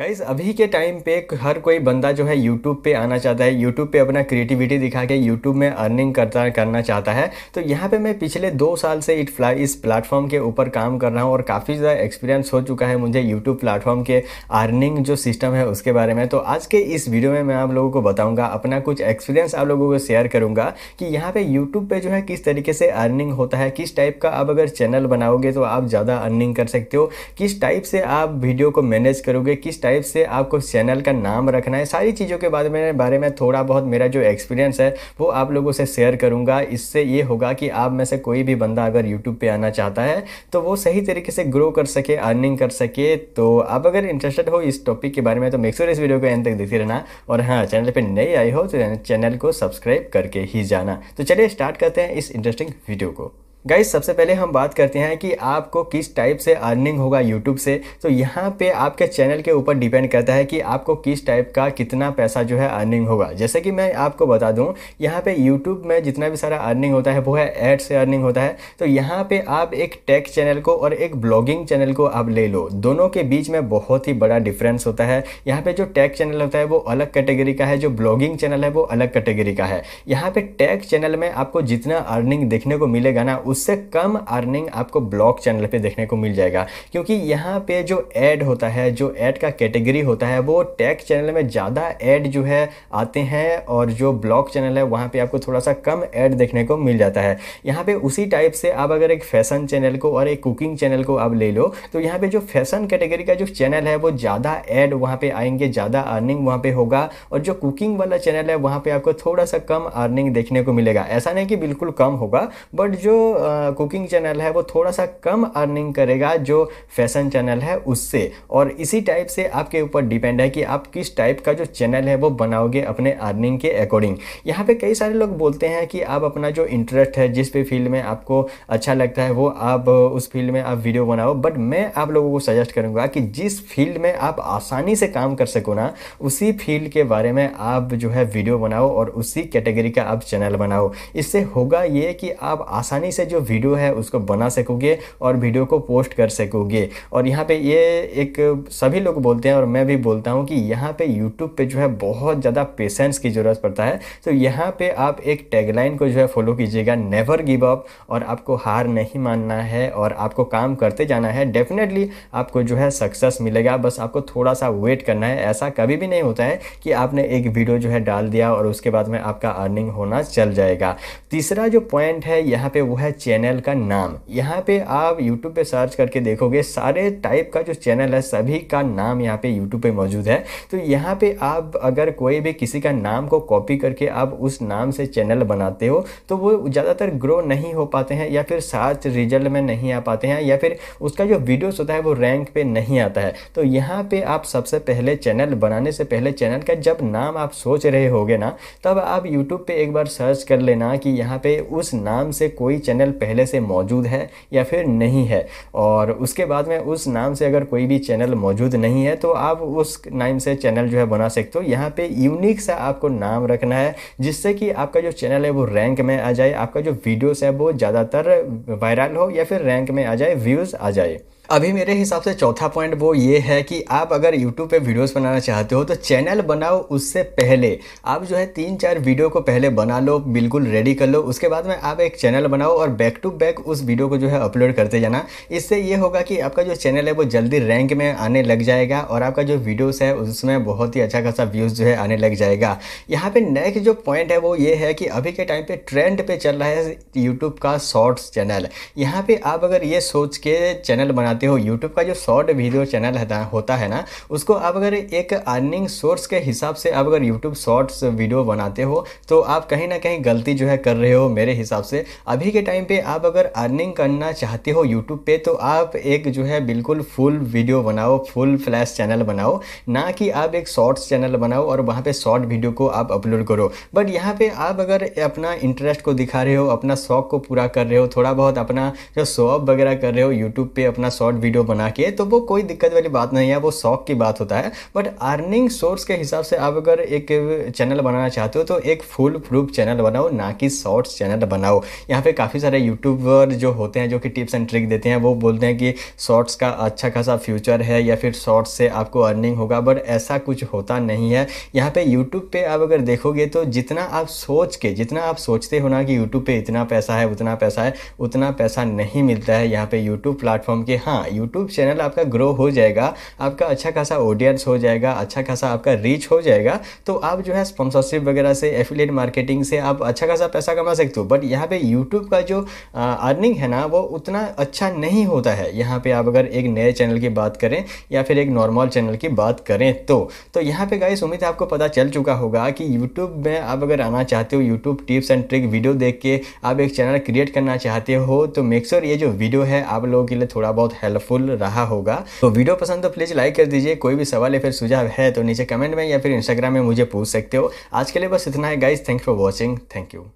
guys अभी के time पे हर कोई बंदा जो है यूट्यूब पे आना चाहता है यूट्यूब पे अपना क्रिएटिविटी दिखा के यूट्यूब में अर्निंग करता करना चाहता है तो यहाँ पे मैं पिछले दो साल से इट फ्लाई इस प्लेटफॉर्म के ऊपर काम कर रहा हूँ और काफ़ी ज़्यादा एक्सपीरियंस हो चुका है मुझे यूट्यूब प्लेटफॉर्म के अर्निंग जो सिस्टम है उसके बारे में तो आज के इस वीडियो में मैं आप लोगों को बताऊँगा अपना कुछ एक्सपीरियंस आप लोगों को शेयर करूँगा कि यहाँ पर यूट्यूब पर जो है किस तरीके से अर्निंग होता है किस टाइप का आप अगर चैनल बनाओगे तो आप ज़्यादा अर्निंग कर सकते हो किस टाइप से आप वीडियो को मैनेज करोगे किस टाइप से आपको चैनल का नाम रखना है सारी चीज़ों के बारे में बारे में थोड़ा बहुत मेरा जो एक्सपीरियंस है वो आप लोगों से शेयर करूँगा इससे ये होगा कि आप में से कोई भी बंदा अगर यूट्यूब पर आना चाहता है तो वो सही तरीके से ग्रो कर सके अर्निंग कर सके तो आप अगर इंटरेस्टेड हो इस टॉपिक के बारे में तो मेक्सोर इस वीडियो को एंड तक देखते रहना और हाँ चैनल पर नहीं आई हो तो चैनल को सब्सक्राइब करके ही जाना तो चलिए स्टार्ट करते हैं इस इंटरेस्टिंग वीडियो को गाइज सबसे पहले हम बात करते हैं कि आपको किस टाइप से अर्निंग होगा यूट्यूब से तो यहाँ पे आपके चैनल के ऊपर डिपेंड करता है कि आपको किस टाइप का कितना पैसा जो है अर्निंग होगा जैसे कि मैं आपको बता दूँ यहाँ पे यूट्यूब में जितना भी सारा अर्निंग होता है वो है एड से अर्निंग होता है तो यहाँ पर आप एक टेक चैनल को और एक ब्लॉगिंग चैनल को आप ले लो दोनों के बीच में बहुत ही बड़ा डिफरेंस होता है यहाँ पर जो टेक चैनल होता है वो अलग कैटेगरी का है जो ब्लॉगिंग चैनल है वो अलग कैटेगरी का है यहाँ पे टेक चैनल में आपको जितना अर्निंग देखने को मिलेगा ना उस उससे कम अर्निंग आपको ब्लॉक चैनल पे देखने को मिल जाएगा क्योंकि यहाँ पे जो ऐड होता है जो ऐड का कैटेगरी होता है वो टैक्स चैनल में ज़्यादा ऐड जो है आते हैं और जो ब्लॉक चैनल है वहाँ पे आपको थोड़ा सा कम ऐड देखने को मिल जाता है यहाँ पे उसी टाइप से आप अगर एक फैशन चैनल को और एक कुकिंग चैनल को आप ले लो तो यहाँ पर जो फैशन कैटेगरी का जो चैनल है वो ज़्यादा ऐड वहाँ पर आएंगे ज़्यादा अर्निंग वहाँ पर होगा और जो कुकिंग वाला चैनल है वहाँ पे आपको थोड़ा सा कम अर्निंग देखने को मिलेगा ऐसा नहीं कि बिल्कुल कम होगा बट जो कुकिंग चैनल है वो थोड़ा सा कम अर्निंग करेगा जो फैशन चैनल है उससे और इसी टाइप से आपके ऊपर डिपेंड है कि आप किस टाइप का जो चैनल है वो बनाओगे अपने अर्निंग के अकॉर्डिंग यहाँ पे कई सारे लोग बोलते हैं कि आप अपना जो इंटरेस्ट है जिस पे फील्ड में आपको अच्छा लगता है वो आप उस फील्ड में आप वीडियो बनाओ बट मैं आप लोगों को सजेस्ट करूँगा कि जिस फील्ड में आप आसानी से काम कर सको ना उसी फील्ड के बारे में आप जो है वीडियो बनाओ और उसी कैटेगरी का आप चैनल बनाओ इससे होगा ये कि आप आसानी से जो वीडियो है उसको बना सकोगे और वीडियो को पोस्ट कर सकोगे और यहाँ पे ये एक सभी लोग बोलते हैं और मैं भी बोलता हूँ कि यहाँ पे यूट्यूब पे जो है बहुत ज़्यादा पेशेंस की ज़रूरत पड़ता है तो यहाँ पे आप एक टैगलाइन को जो है फॉलो कीजिएगा नेवर गिव अप और आपको हार नहीं मानना है और आपको काम करते जाना है डेफिनेटली आपको जो है सक्सेस मिलेगा बस आपको थोड़ा सा वेट करना है ऐसा कभी भी नहीं होता है कि आपने एक वीडियो जो है डाल दिया और उसके बाद में आपका अर्निंग होना चल जाएगा तीसरा जो पॉइंट है यहाँ पे वो है चैनल का नाम यहाँ पे आप यूट्यूब पे सर्च करके देखोगे सारे टाइप का जो चैनल है सभी का नाम यहाँ पे यूट्यूब पे मौजूद है तो यहाँ पे आप अगर कोई भी किसी का नाम को कॉपी करके आप उस नाम से चैनल बनाते हो तो वो ज़्यादातर ग्रो नहीं हो पाते हैं या फिर सर्च रिजल्ट में नहीं आ पाते हैं या फिर उसका जो वीडियोस होता है वो रैंक पे नहीं आता है तो यहाँ पे आप सबसे पहले चैनल बनाने से पहले चैनल का जब नाम आप सोच रहे होगे ना तब आप यूट्यूब पर एक बार सर्च कर लेना कि यहाँ पर उस नाम से कोई चैनल चैनल पहले से मौजूद है या फिर नहीं है और उसके बाद में उस नाम से अगर कोई भी चैनल मौजूद नहीं है तो आप उस नाम से चैनल जो है बना सकते हो यहाँ पे यूनिक सा आपको नाम रखना है जिससे कि आपका जो चैनल है वो रैंक में आ जाए आपका जो वीडियोस है वो ज़्यादातर वायरल हो या फिर रैंक में आ जाए व्यूज़ आ जाए अभी मेरे हिसाब से चौथा पॉइंट वो ये है कि आप अगर YouTube पे वीडियोस बनाना चाहते हो तो चैनल बनाओ उससे पहले आप जो है तीन चार वीडियो को पहले बना लो बिल्कुल रेडी कर लो उसके बाद में आप एक चैनल बनाओ और बैक टू बैक उस वीडियो को जो है अपलोड करते जाना इससे ये होगा कि आपका जो चैनल है वो जल्दी रैंक में आने लग जाएगा और आपका जो वीडियोस है उसमें बहुत ही अच्छा खासा व्यूज़ जो है आने लग जाएगा यहाँ पे नेक्स्ट जो पॉइंट है वो ये है कि अभी के टाइम पे ट्रेंड पे चल रहा है यूट्यूब का शॉर्ट्स चैनल यहाँ पे आप अगर ये सोच के चैनल बनाते हो यूट्यूब का जो शॉर्ट वीडियो चैनल होता है ना उसको आप अगर एक अर्निंग सोर्स के हिसाब से आप अगर यूट्यूब शॉर्ट्स वीडियो बनाते हो तो आप कहीं ना कहीं गलती जो है कर रहे हो मेरे हिसाब से अभी के टाइम पे आप अगर अर्निंग करना चाहते हो यूट्यूब पे तो आप एक जो है बिल्कुल फुल वीडियो बनाओ फुल फ्लैश चैनल बनाओ ना कि आप एक शॉर्ट्स चैनल बनाओ और वहाँ पे शॉर्ट वीडियो को आप अपलोड करो बट यहाँ पे आप अगर अपना इंटरेस्ट को दिखा रहे हो अपना शौक को पूरा कर रहे हो थोड़ा बहुत अपना जो शॉप वगैरह कर रहे हो यूट्यूब पे अपना शॉर्ट वीडियो बना के तो वो कोई दिक्कत वाली बात नहीं है वो शौक की बात होता है बट अर्निंग सोर्स के हिसाब से आप अगर एक चैनल बनाना चाहते हो तो एक फुल प्रूफ चैनल बनाओ ना कि शॉर्ट्स चैनल बनाओ यहाँ पे काफ़ी सारे सारे यूट्यूबर जो होते हैं जो कि टिप्स एंड ट्रिक देते हैं वो बोलते हैं कि शॉर्ट्स का अच्छा खासा फ्यूचर है या फिर शॉर्ट्स से आपको अर्निंग होगा बट ऐसा कुछ होता नहीं है यहाँ पे यूट्यूब पे आप अगर देखोगे तो जितना आप सोच के जितना आप सोचते हो ना कि यूट्यूब पे इतना पैसा है उतना पैसा है उतना पैसा नहीं मिलता है यहाँ पे यूट्यूब प्लेटफॉर्म के हाँ यूट्यूब चैनल आपका ग्रो हो जाएगा आपका अच्छा खासा ऑडियंस हो जाएगा अच्छा खासा आपका रीच हो जाएगा तो आप जो है स्पॉन्सरशिप वगैरह से एफिलेट मार्केटिंग से आप अच्छा खासा पैसा कमा सकते हो बट यहाँ पे यूट्यूब का जो अर्निंग है ना वो उतना अच्छा नहीं होता है यहाँ पे आप अगर एक नए चैनल की बात करें या फिर एक नॉर्मल चैनल की बात करें तो तो यहाँ पे गाइस उम्मीद आपको पता चल चुका होगा कि यूट्यूब में आप अगर आना चाहते हो YouTube tips and trick video देख के आप एक चैनल क्रिएट करना चाहते हो तो मेकश्योर ये जो वीडियो है आप लोगों के लिए थोड़ा बहुत हेल्पफुल रहा होगा तो वीडियो पसंद तो प्लीज़ लाइक कर दीजिए कोई भी सवाल या फिर सुझाव है तो नीचे कमेंट में या फिर इंस्टाग्राम में मुझे पूछ सकते हो आज के लिए बस इतना है guys thank for watching thank you